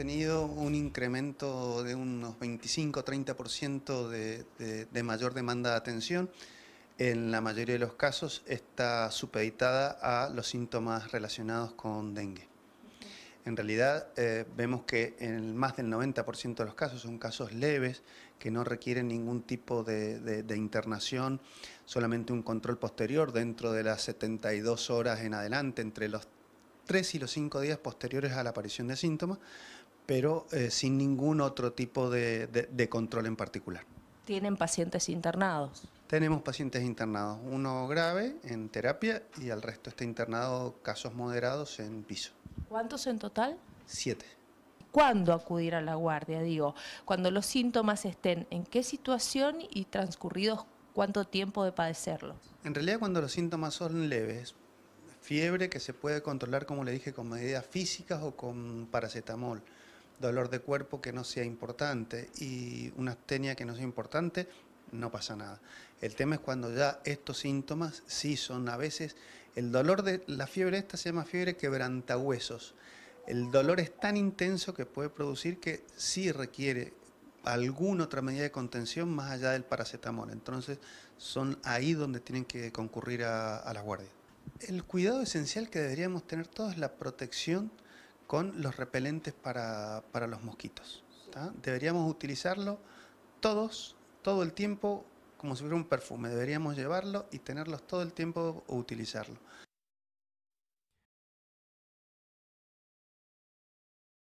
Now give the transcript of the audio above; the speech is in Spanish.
tenido un incremento de unos 25-30% de, mayor demanda de atención. En la mayoría de los casos está supeditada a los síntomas relacionados con dengue. En realidad eh, vemos que en más del 90% de los casos son casos leves que no requieren ningún tipo de, de, internación, solamente un control posterior dentro de las 72 horas en adelante, entre los 3 y los 5 días posteriores a la aparición de síntomas, pero eh, sin ningún otro tipo de, control en particular. ¿Tienen pacientes internados? Tenemos pacientes internados, uno grave en terapia y al resto está internado casos moderados en piso. ¿Cuántos en total? Siete. ¿Cuándo acudir a la guardia? Digo, cuando los síntomas estén en qué situación y transcurridos cuánto tiempo de padecerlos. En realidad cuando los síntomas son leves, fiebre que se puede controlar, como le dije, con medidas físicas o con paracetamol dolor de cuerpo que no sea importante y una astenia que no sea importante, no pasa nada. El tema es cuando ya estos síntomas sí son a veces, el dolor de la fiebre esta se llama fiebre quebrantahuesos. El dolor es tan intenso que puede producir que sí requiere alguna otra medida de contención más allá del paracetamol. Entonces son ahí donde tienen que concurrir a, a las guardias. El cuidado esencial que deberíamos tener todos es la protección con los repelentes para, los mosquitos. Deberíamos utilizarlo todos, todo el tiempo, como si fuera un perfume. Deberíamos llevarlo y tenerlos todo el tiempo o utilizarlo.